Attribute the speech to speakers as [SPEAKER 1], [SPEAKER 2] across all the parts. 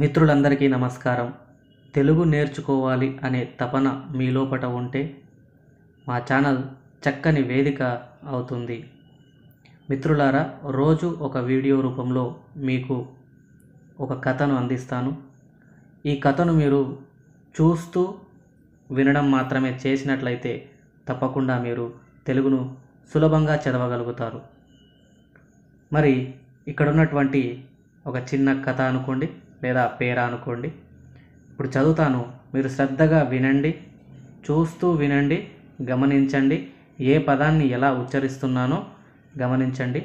[SPEAKER 1] మిత్రులందరికీ నమస్కారం తెలుగు నేర్చుకోవాలి అనే తపన మీ లోపల ఉంటే మా ఛానల్ చక్కని వేదిక అవుతుంది మిత్రులారా రోజు ఒక వీడియో రూపంలో మీకు ఒక కథను అందిస్తాను ఈ కథను మీరు చూస్తూ వినడం మాత్రమే చేసినట్లయితే తప్పకుండా మీరు తెలుగును సులభంగా చదవగలుగుతారు మరి ఇక్కడ ఉన్నటువంటి ఒక చిన్న కథ అనుకోండి లేదా పేర అనుకోండి ఇప్పుడు చదువుతాను మీరు శ్రద్ధగా వినండి చూస్తూ వినండి గమనించండి ఏ పదాన్ని ఎలా ఉచ్చరిస్తున్నానో గమనించండి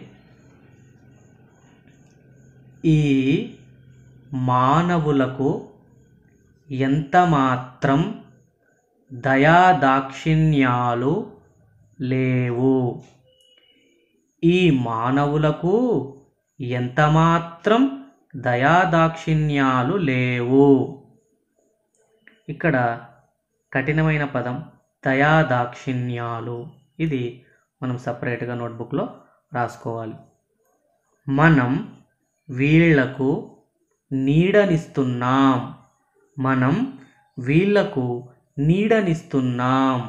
[SPEAKER 1] ఈ మానవులకు ఎంతమాత్రం దయాదాక్షిణ్యాలు లేవు ఈ మానవులకు ఎంతమాత్రం దయాదాక్షిణ్యాలు లేవు ఇక్కడ కఠినమైన పదం దయాదాక్షిణ్యాలు ఇది మనం సపరేట్గా నోట్బుక్లో రాసుకోవాలి మనం వీళ్లకు నీడనిస్తున్నాం మనం వీళ్లకు నీడనిస్తున్నాం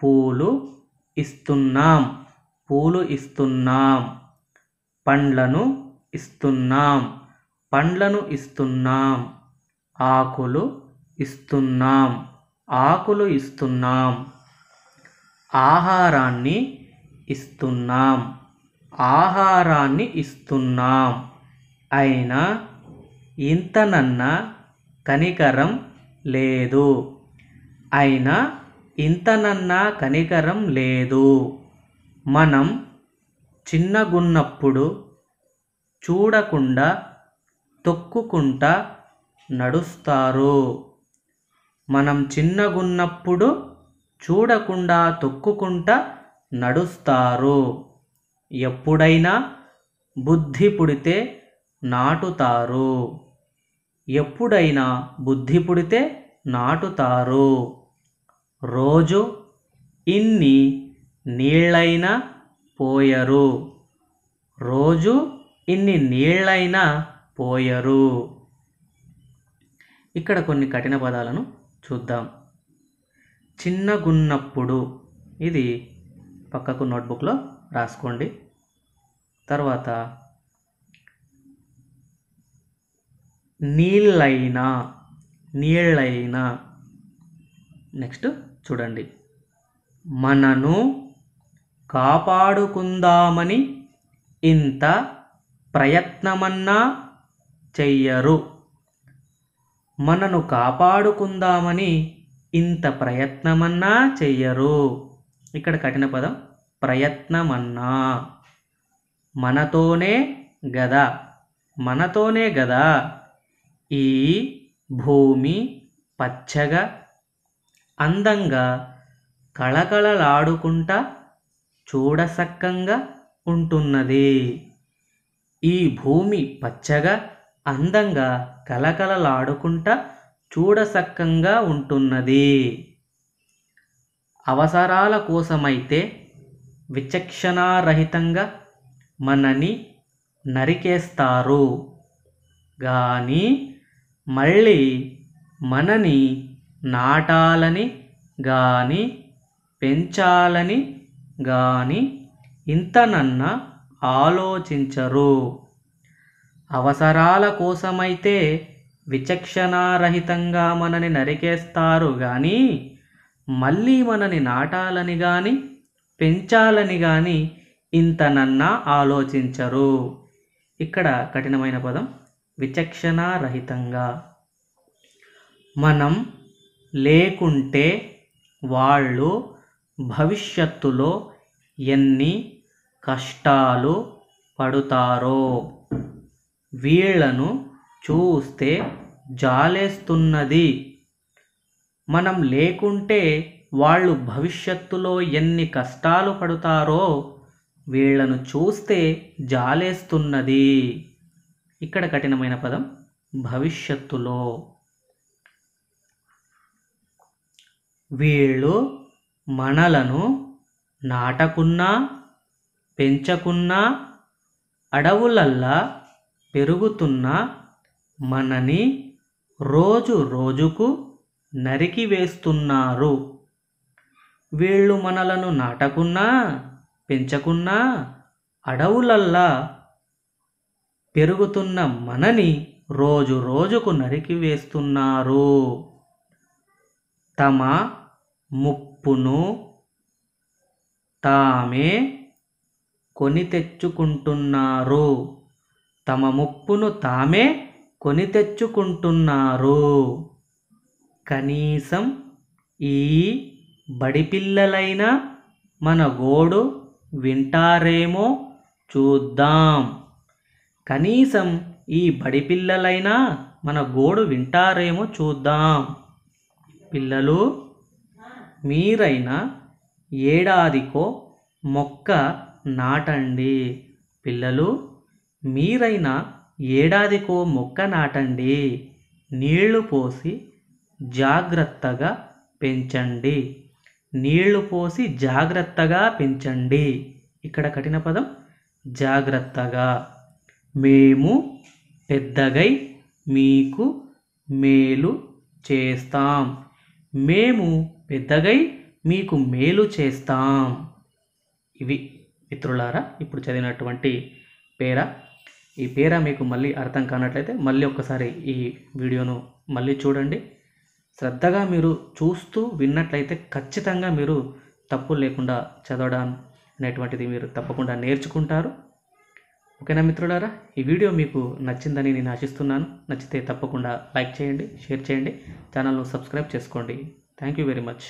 [SPEAKER 1] పూలు ఇస్తున్నాం పూలు ఇస్తున్నాం పండ్లను ఇస్తున్నాం పండ్లను ఇస్తున్నాం ఆకులు ఇస్తున్నాం ఆకులు ఇస్తున్నాం ఆహారాన్ని ఇస్తున్నాం ఆహారాన్ని ఇస్తున్నాం అయినా ఇంతనన్నా కనికరం లేదు అయినా ఇంతనన్నా కనికరం లేదు మనం చిన్నగున్నప్పుడు చూడకుండా తొక్కుకుంటా నడుస్తారు మనం చిన్నగున్నప్పుడు చూడకుండా తొక్కుకుంటా నడుస్తారు ఎప్పుడైనా బుద్ధి పుడితే నాటుతారు ఎప్పుడైనా బుద్ధి పుడితే నాటుతారు రోజు ఇన్ని నీళ్ళైనా పోయరు రోజు ఇన్ని నీళ్ళైనా పోయరు ఇక్కడ కొన్ని కఠిన పదాలను చూద్దాం చిన్నగున్నప్పుడు ఇది పక్కకు నోట్బుక్లో రాసుకోండి తర్వాత నీళ్ళైనా నీళ్ళైనా నెక్స్ట్ చూడండి మనను కాపాడుకుందామని ఇంత ప్రయత్నమన్నా చెయ్యరు మనను కాపాడుకుందామని ఇంత ప్రయత్నమన్నా చెయ్యరు ఇక్కడ కఠిన పదం ప్రయత్నమన్నా మనతోనే గదా మనతోనే గదా ఈ భూమి పచ్చగా అందంగా కళకళలాడుకుంటా చూడసక్కంగా ఉంటున్నది ఈ భూమి పచ్చగా అందంగా కలకలలాడుకుంటా చూడసక్కంగా ఉంటున్నది అవసరాల కోసమైతే విచక్షణారహితంగా మనని నరికేస్తారు కానీ మళ్ళీ మనని నాటాలని కానీ పెంచాలని కానీ ఇంతనన్నా ఆలోచించరు అవసరాల కోసమైతే విచక్షణారహితంగా మనని నరికేస్తారు కానీ మళ్ళీ మనని నాటాలని కానీ పెంచాలని కానీ ఇంతనన్నా ఆలోచించరు ఇక్కడ కఠినమైన పదం విచక్షణారహితంగా మనం లేకుంటే వాళ్ళు భవిష్యత్తులో ఎన్ని కష్టాలు పడుతారో వీళ్ళను చూస్తే జాలేస్తున్నది మనం లేకుంటే వాళ్ళు భవిష్యత్తులో ఎన్ని కష్టాలు పడుతారో వీళ్ళను చూస్తే జాలేస్తున్నది ఇక్కడ కఠినమైన పదం భవిష్యత్తులో వీళ్ళు మనలను నాటకున్నా పెంచకున్నా అడవులల్లా పెరుగుతున్న మనని రోజు రోజుకు నరికివేస్తున్నారు వీళ్ళు మనలను నాటకున్నా పెంచకున్నా అడవులల్లా పెరుగుతున్న మనని రోజు రోజుకు నరికివేస్తున్నారు తమ ముప్పును తామే కొని తెచ్చుకుంటున్నారు తమ ముప్పును తామే కొని తెచ్చుకుంటున్నారు కనీసం ఈ బడిపిల్లలైనా మన గోడు వింటారేమో చూద్దాం కనీసం ఈ బడిపిల్లలైనా మన గోడు వింటారేమో చూద్దాం పిల్లలు మీరైనా ఏడాదికో మొక్క నాటండి పిల్లలు మీరైనా ఏడాదికో మొక్క నాటండి, నీళ్ళు పోసి జాగ్రత్తగా పెంచండి నీళ్ళు పోసి జాగ్రత్తగా పెంచండి ఇక్కడ కఠిన పదం జాగ్రత్తగా. మేము పెద్దగై మీకు మేలు చేస్తాం మేము పెద్దగై మీకు మేలు చేస్తాం. ఇవి మిత్రులారా ఇప్పుడు చదివినటువంటి పేర ఈ పేర మీకు మళ్ళీ అర్థం కానట్లయితే మళ్ళీ ఒక్కసారి ఈ వీడియోను మళ్ళీ చూడండి శ్రద్ధగా మీరు చూస్తూ విన్నట్లయితే ఖచ్చితంగా మీరు తప్పు లేకుండా చదవడం అనేటువంటిది మీరు తప్పకుండా నేర్చుకుంటారు ఓకేనా మిత్రులారా ఈ వీడియో మీకు నచ్చిందని నేను ఆశిస్తున్నాను నచ్చితే తప్పకుండా లైక్ చేయండి షేర్ చేయండి ఛానల్ను సబ్స్క్రైబ్ చేసుకోండి థ్యాంక్ యూ వెరీ మచ్